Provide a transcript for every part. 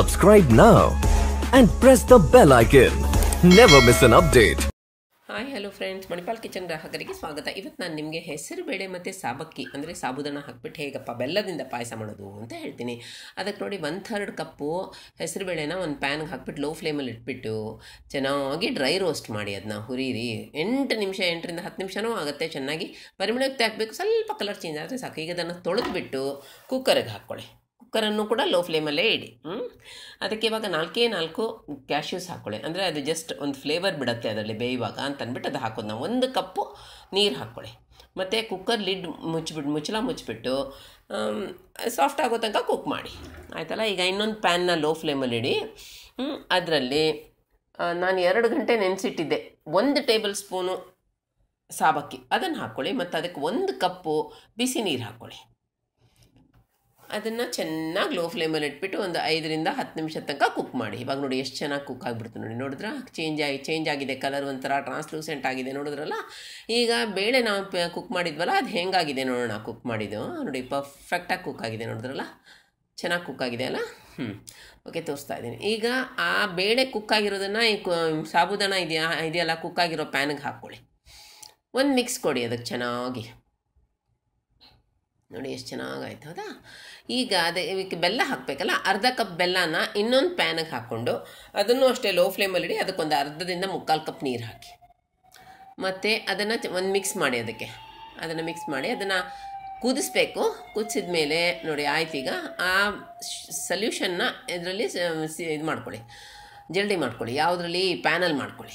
Subscribe now and press the bell icon. Never miss an update. Hi hello friends Manipal kitchen ಗ್ರಾಹಕರಿಗೆ ಸ್ವಾಗತ ಇವತ್ತು ನಾನು ನಿಮಗೆ ಹೆಸರುಬೇಳೆ ಬೇಳೆ ಮತ್ತು ಸಾಬಕ್ಕಿ ಅಂದರೆ ಸಾಬುದಾನ ಹಾಕ್ಬಿಟ್ಟು ಹೇಗಪ್ಪ ಬೆಲ್ಲದಿಂದ ಪಾಯಸ ಮಾಡೋದು ಅಂತ ಹೇಳ್ತೀನಿ ಅದಕ್ಕೆ ನೋಡಿ ಒನ್ ಥರ್ಡ್ ಕಪ್ಪು ಹೆಸರು ಬೇಳೆನ ಒಂದು ಪ್ಯಾನ್ಗೆ ಹಾಕ್ಬಿಟ್ಟು ಲೋ ಫ್ಲೇಮಲ್ಲಿ ಇಟ್ಬಿಟ್ಟು ಚೆನ್ನಾಗಿ ಡ್ರೈ ರೋಸ್ಟ್ ಮಾಡಿ ಅದನ್ನ ಹುರಿರಿ ಎಂಟು ನಿಮಿಷ ಎಂಟರಿಂದ ಹತ್ತು ನಿಮಿಷನೂ ಆಗುತ್ತೆ ಚೆನ್ನಾಗಿ ಪರಿಮಳಕ್ಕೆ ಹಾಕಬೇಕು ಸ್ವಲ್ಪ ಕಲರ್ ಚೇಂಜ್ ಆದರೆ ಸಾಕು ಈಗ ಅದನ್ನು ತೊಳೆದುಬಿಟ್ಟು ಕುಕ್ಕರಿಗೆ ಹಾಕ್ಕೊಳ್ಳಿ ಕುಕ್ಕರನ್ನು ಕೂಡ ಲೋ ಫ್ಲೇಮಲ್ಲೇ ಇಡಿ ಅದಕ್ಕೆ ಇವಾಗ ನಾಲ್ಕೇ ನಾಲ್ಕು ಕ್ಯಾಶ್ಯೂಸ್ ಹಾಕ್ಕೊಳ್ಳಿ ಅಂದರೆ ಅದು ಜಸ್ಟ್ ಒಂದು ಫ್ಲೇವರ್ ಬಿಡುತ್ತೆ ಅದರಲ್ಲಿ ಬೇಯುವಾಗ ಅಂತ ಅಂದ್ಬಿಟ್ಟು ಅದು ಹಾಕೋದು ನಾವು ಒಂದು ಕಪ್ಪು ನೀರು ಹಾಕ್ಕೊಳ್ಳಿ ಮತ್ತು ಕುಕ್ಕರ್ ಲಿಡ್ ಮುಚ್ಚಿಬಿಟ್ಟು ಮುಚ್ಚಲ ಮುಚ್ಚಿಬಿಟ್ಟು ಸಾಫ್ಟ್ ಆಗೋ ತನಕ ಕುಕ್ ಮಾಡಿ ಆಯಿತಲ್ಲ ಈಗ ಇನ್ನೊಂದು ಪ್ಯಾನ್ನ ಲೋ ಫ್ಲೇಮಲ್ಲಿ ಇಡಿ ಅದರಲ್ಲಿ ನಾನು ಎರಡು ಗಂಟೆ ನೆನೆಸಿಟ್ಟಿದ್ದೆ ಒಂದು ಟೇಬಲ್ ಸ್ಪೂನು ಸಾಬಕ್ಕಿ ಅದನ್ನು ಹಾಕ್ಕೊಳ್ಳಿ ಮತ್ತು ಅದಕ್ಕೆ ಒಂದು ಕಪ್ಪು ಬಿಸಿ ನೀರು ಹಾಕ್ಕೊಳ್ಳಿ ಅದನ್ನು ಚೆನ್ನಾಗಿ ಲೋ ಫ್ಲೇಮಲ್ಲಿ ಇಟ್ಬಿಟ್ಟು ಒಂದು ಐದರಿಂದ ಹತ್ತು ನಿಮಿಷ ತನಕ ಕುಕ್ ಮಾಡಿ ಇವಾಗ ನೋಡಿ ಎಷ್ಟು ಚೆನ್ನಾಗಿ ಕುಕ್ ಆಗಿಬಿಡ್ತು ನೋಡಿ ನೋಡಿದ್ರೆ ಚೇಂಜ್ ಆಗಿ ಚೇಂಜ್ ಆಗಿದೆ ಕಲರ್ ಒಂಥರ ಟ್ರಾನ್ಸ್ಲೂಸೆಂಟ್ ಆಗಿದೆ ನೋಡಿದ್ರಲ್ಲ ಈಗ ಬೇಳೆ ನಾವು ಕುಕ್ ಮಾಡಿದ್ವಲ್ಲ ಅದು ಹೆಂಗಾಗಿದೆ ನೋಡೋಣ ಕುಕ್ ಮಾಡಿದ್ದು ನೋಡಿ ಪರ್ಫೆಕ್ಟಾಗಿ ಕುಕ್ ಆಗಿದೆ ನೋಡಿದ್ರಲ್ಲ ಚೆನ್ನಾಗಿ ಕುಕ್ ಆಗಿದೆ ಅಲ್ಲ ಹ್ಞೂ ಓಕೆ ತೋರಿಸ್ತಾ ಇದ್ದೀನಿ ಈಗ ಆ ಬೇಳೆ ಕುಕ್ ಆಗಿರೋದನ್ನು ಈ ಸಾಬುದಾನ ಇದೆಯಾ ಇದೆಯಲ್ಲ ಕುಕ್ ಆಗಿರೋ ಪ್ಯಾನಿಗೆ ಹಾಕ್ಕೊಳ್ಳಿ ಒಂದು ಮಿಕ್ಸ್ ಕೊಡಿ ಅದಕ್ಕೆ ಚೆನ್ನಾಗಿ ನೋಡಿ ಎಷ್ಟು ಚೆನ್ನಾಗಾಯ್ತು ಹೌದಾ ಈಗ ಅದೇ ಇದಕ್ಕೆ ಬೆಲ್ಲ ಹಾಕಬೇಕಲ್ಲ ಅರ್ಧ ಕಪ್ ಬೆಲ್ಲನ ಇನ್ನೊಂದು ಪ್ಯಾನಿಗೆ ಹಾಕ್ಕೊಂಡು ಅದನ್ನು ಅಷ್ಟೇ ಲೋ ಫ್ಲೇಮಲ್ಲಿ ಇಡಿ ಅದಕ್ಕೊಂದು ಅರ್ಧದಿಂದ ಮುಕ್ಕಾಲು ಕಪ್ ನೀರು ಹಾಕಿ ಮತ್ತು ಅದನ್ನು ಒಂದು ಮಿಕ್ಸ್ ಮಾಡಿ ಅದಕ್ಕೆ ಅದನ್ನು ಮಿಕ್ಸ್ ಮಾಡಿ ಅದನ್ನು ಕುದಿಸ್ಬೇಕು ಕುದಿಸಿದ ಮೇಲೆ ನೋಡಿ ಆಯ್ತು ಈಗ ಆ ಸೊಲ್ಯೂಷನ್ನ ಇದರಲ್ಲಿ ಇದು ಮಾಡ್ಕೊಳ್ಳಿ ಜಲ್ಡಿ ಮಾಡ್ಕೊಳ್ಳಿ ಯಾವುದರಲ್ಲಿ ಪ್ಯಾನಲ್ ಮಾಡ್ಕೊಳ್ಳಿ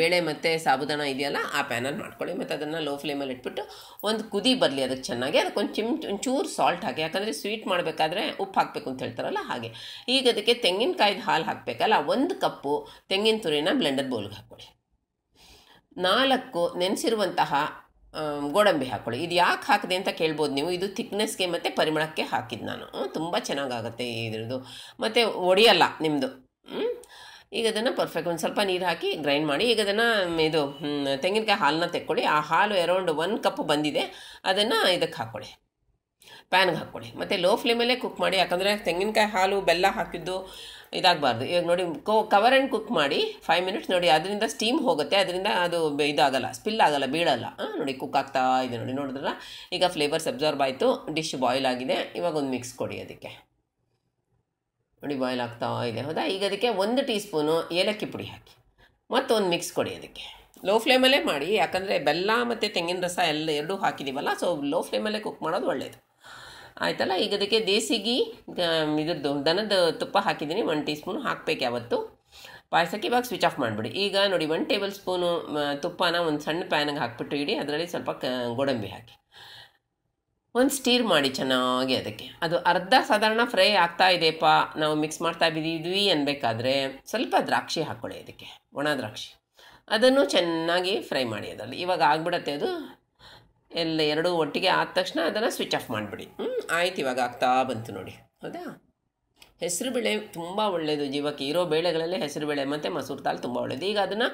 ಬೇಳೆ ಮತ್ತು ಸಾಬುದಾನ ಇದೆಯಲ್ಲ ಆ ಪ್ಯಾನಲ್ ಮಾಡ್ಕೊಳ್ಳಿ ಮತ್ತು ಅದನ್ನು ಲೋ ಫ್ಲೇಮಲ್ಲಿ ಇಟ್ಬಿಟ್ಟು ಒಂದು ಕುದಿ ಬರಲಿ ಅದಕ್ಕೆ ಚೆನ್ನಾಗಿ ಅದಕ್ಕೊಂದು ಚಿಮ್ ಒಂಚೂರು ಸಾಲ್ಟ್ ಹಾಕಿ ಯಾಕಂದರೆ ಸ್ವೀಟ್ ಮಾಡಬೇಕಾದ್ರೆ ಉಪ್ಪು ಹಾಕಬೇಕು ಅಂತ ಹೇಳ್ತಾರಲ್ಲ ಹಾಗೆ ಈಗ ಅದಕ್ಕೆ ತೆಂಗಿನಕಾಯ್ದು ಹಾಲು ಹಾಕಬೇಕಲ್ಲ ಒಂದು ಕಪ್ಪು ತೆಂಗಿನ ತುರಿನ ಬ್ಲೆಂಡರ್ ಬೌಲ್ಗೆ ಹಾಕ್ಕೊಳ್ಳಿ ನಾಲ್ಕು ನೆನೆಸಿರುವಂತಹ ಗೋಡಂಬಿ ಹಾಕ್ಕೊಳ್ಳಿ ಇದು ಯಾಕೆ ಹಾಕಿದೆ ಅಂತ ಕೇಳ್ಬೋದು ನೀವು ಇದು ಥಿಕ್ನೆಸ್ಗೆ ಮತ್ತು ಪರಿಮಳಕ್ಕೆ ಹಾಕಿದ್ದು ನಾನು ತುಂಬ ಚೆನ್ನಾಗಾಗುತ್ತೆ ಇದ್ರದ್ದು ಮತ್ತು ಒಡೆಯಲ್ಲ ನಿಮ್ಮದು ಈಗ ಅದನ್ನು ಪರ್ಫೆಕ್ಟ್ ಒಂದು ಸ್ವಲ್ಪ ನೀರು ಹಾಕಿ ಗ್ರೈಂಡ್ ಮಾಡಿ ಈಗ ಅದನ್ನು ಇದು ತೆಂಗಿನಕಾಯಿ ಹಾಲನ್ನ ತೆಕ್ಕೊಳ್ಳಿ ಆ ಹಾಲು ಎರೌಂಡ್ ಒನ್ ಕಪ್ ಬಂದಿದೆ ಅದನ್ನು ಇದಕ್ಕೆ ಹಾಕ್ಕೊಳ್ಳಿ ಪ್ಯಾನ್ಗೆ ಹಾಕ್ಕೊಳ್ಳಿ ಮತ್ತು ಲೋ ಫ್ಲೇಮಲ್ಲೇ ಕುಕ್ ಮಾಡಿ ಯಾಕಂದರೆ ತೆಂಗಿನಕಾಯಿ ಹಾಲು ಬೆಲ್ಲ ಹಾಕಿದ್ದು ಇದಾಗಬಾರ್ದು ಇವಾಗ ನೋಡಿ ಕೋ ಕವರ್ ಆ್ಯಂಡ್ ಕುಕ್ ಮಾಡಿ ಫೈವ್ ಮಿನಿಟ್ಸ್ ನೋಡಿ ಅದರಿಂದ ಸ್ಟೀಮ್ ಹೋಗುತ್ತೆ ಅದರಿಂದ ಅದು ಇದಾಗಲ್ಲ ಸ್ಪಿಲ್ ಆಗಲ್ಲ ಬೀಳಲ್ಲ ನೋಡಿ ಕುಕ್ ಆಗ್ತಾ ಇದೆ ನೋಡಿ ನೋಡಿದ್ರಲ್ಲ ಈಗ ಫ್ಲೇವರ್ಸ್ ಅಬ್ಸರ್ವ್ ಆಯಿತು ಡಿಶ್ ಬಾಯ್ಲ್ ಆಗಿದೆ ಇವಾಗ ಒಂದು ಮಿಕ್ಸ್ ಕೊಡಿ ಅದಕ್ಕೆ ನೋಡಿ ಬಾಯ್ಲ್ ಆಗ್ತಾ ಇದೆ ಹೌದಾ ಈಗ ಅದಕ್ಕೆ ಒಂದು ಟೀ ಸ್ಪೂನು ಏಲಕ್ಕಿ ಪುಡಿ ಹಾಕಿ ಮತ್ತೊಂದು ಮಿಕ್ಸ್ ಕೊಡಿ ಅದಕ್ಕೆ ಲೋ ಫ್ಲೇಮಲ್ಲೇ ಮಾಡಿ ಯಾಕಂದರೆ ಬೆಲ್ಲ ಮತ್ತು ತೆಂಗಿನ ರಸ ಎಲ್ಲ ಎರಡೂ ಹಾಕಿದ್ದೀವಲ್ಲ ಸೊ ಲೋ ಫ್ಲೇಮಲ್ಲೇ ಕುಕ್ ಮಾಡೋದು ಒಳ್ಳೆಯದು ಆಯಿತಲ್ಲ ಈಗ ಅದಕ್ಕೆ ದೇಸಿಗೆ ಇದರದ್ದು ಇದ್ರದ್ದು ದನದ ತುಪ್ಪ ಹಾಕಿದ್ದೀನಿ ಒನ್ ಟೀ ಸ್ಪೂನು ಹಾಕಬೇಕು ಯಾವತ್ತು ಪಾಯಸಕ್ಕೆ ಇವಾಗ ಸ್ವಿಚ್ ಆಫ್ ಮಾಡಿಬಿಡಿ ಈಗ ನೋಡಿ ಒನ್ ಟೇಬಲ್ ಸ್ಪೂನು ತುಪ್ಪನ ಒಂದು ಸಣ್ಣ ಪ್ಯಾನಿಗೆ ಹಾಕ್ಬಿಟ್ಟು ಇಡಿ ಅದರಲ್ಲಿ ಸ್ವಲ್ಪ ಗೋಡಂಬಿ ಹಾಕಿ ಒಂದು ಸ್ಟೀರ್ ಮಾಡಿ ಚೆನ್ನಾಗಿ ಅದಕ್ಕೆ ಅದು ಅರ್ಧ ಸಾಧಾರಣ ಫ್ರೈ ಆಗ್ತಾ ಇದೆಯಪ್ಪ ನಾವು ಮಿಕ್ಸ್ ಮಾಡ್ತಾ ಬಿದ್ದೀವಿ ಅನ್ಬೇಕಾದ್ರೆ ಸ್ವಲ್ಪ ದ್ರಾಕ್ಷಿ ಹಾಕ್ಕೊಳ್ಳಿ ಅದಕ್ಕೆ ಒಣ ದ್ರಾಕ್ಷಿ ಅದನ್ನು ಚೆನ್ನಾಗಿ ಫ್ರೈ ಮಾಡಿ ಅದರಲ್ಲಿ ಇವಾಗ ಆಗ್ಬಿಡತ್ತೆ ಅದು ಎಲ್ಲ ಎರಡೂ ಒಟ್ಟಿಗೆ ಆದ ತಕ್ಷಣ ಅದನ್ನು ಸ್ವಿಚ್ ಆಫ್ ಮಾಡಿಬಿಡಿ ಹ್ಞೂ ಆಯ್ತು ಇವಾಗ ಆಗ್ತಾ ಬಂತು ನೋಡಿ ಹೌದಾ ಹೆಸರು ಬೇಳೆ ತುಂಬ ಒಳ್ಳೆಯದು ಜೀವಕ್ಕೆ ಇರೋ ಬೇಳೆಗಳಲ್ಲಿ ಹೆಸರು ಬೇಳೆ ಮತ್ತು ಮಸೂರು ದಾಲ್ ತುಂಬ ಒಳ್ಳೆಯದು ಈಗ ಅದನ್ನು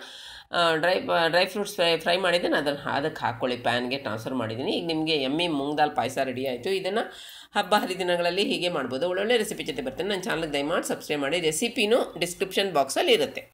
dry dry fruits fry fry ಮಾಡಿದ್ದೀನಿ ಅದನ್ನು ಅದಕ್ಕೆ ಹಾಕ್ಕೊಳ್ಳಿ ಪ್ಯಾನ್ಗೆ ಟ್ರಾನ್ಸ್ಫರ್ ಮಾಡಿದ್ದೀನಿ ಈಗ ನಿಮಗೆ ಎಮ್ಮಿ ಮೂಂಗ್ ದಾಲ್ ಪಾಯಸ ರೆಡಿ ಆಯಿತು ಇದನ್ನು ಹಬ್ಬ ಹರಿದಿನಗಳಲ್ಲಿ ಹೀಗೆ ಮಾಡ್ಬೋದು ಒಳ್ಳೊಳ್ಳೆ ರೆಸಿಪಿ ಜೊತೆ ಬರ್ತೀನಿ ನನ್ನ ಚಾನಲ್ಗೆ ದಯಮಾಡಿ ಸಬ್ಸ್ಕ್ರೈಬ್ ಮಾಡಿ ರೆಸಿಪಿನೂ ಡಿಸ್ಕ್ರಿಪ್ಷನ್ ಬಾಕ್ಸಲ್ಲಿ ಇರುತ್ತೆ